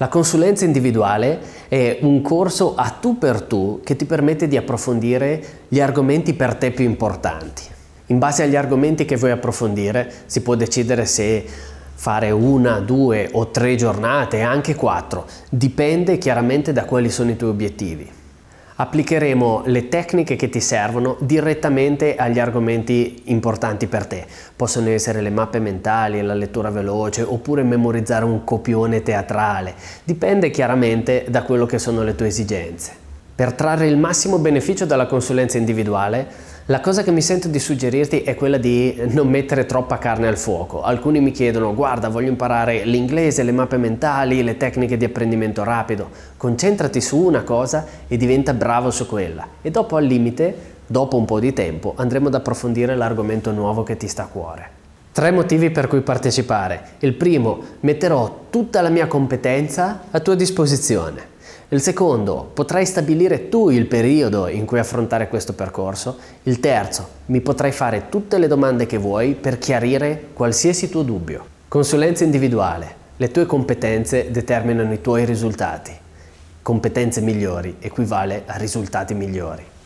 La consulenza individuale è un corso a tu per tu che ti permette di approfondire gli argomenti per te più importanti. In base agli argomenti che vuoi approfondire si può decidere se fare una, due o tre giornate, anche quattro, dipende chiaramente da quali sono i tuoi obiettivi applicheremo le tecniche che ti servono direttamente agli argomenti importanti per te. Possono essere le mappe mentali, la lettura veloce oppure memorizzare un copione teatrale. Dipende chiaramente da quello che sono le tue esigenze. Per trarre il massimo beneficio dalla consulenza individuale, la cosa che mi sento di suggerirti è quella di non mettere troppa carne al fuoco. Alcuni mi chiedono, guarda, voglio imparare l'inglese, le mappe mentali, le tecniche di apprendimento rapido. Concentrati su una cosa e diventa bravo su quella. E dopo al limite, dopo un po' di tempo, andremo ad approfondire l'argomento nuovo che ti sta a cuore. Tre motivi per cui partecipare. Il primo, metterò tutta la mia competenza a tua disposizione. Il secondo, potrai stabilire tu il periodo in cui affrontare questo percorso. Il terzo, mi potrai fare tutte le domande che vuoi per chiarire qualsiasi tuo dubbio. Consulenza individuale. Le tue competenze determinano i tuoi risultati. Competenze migliori equivale a risultati migliori.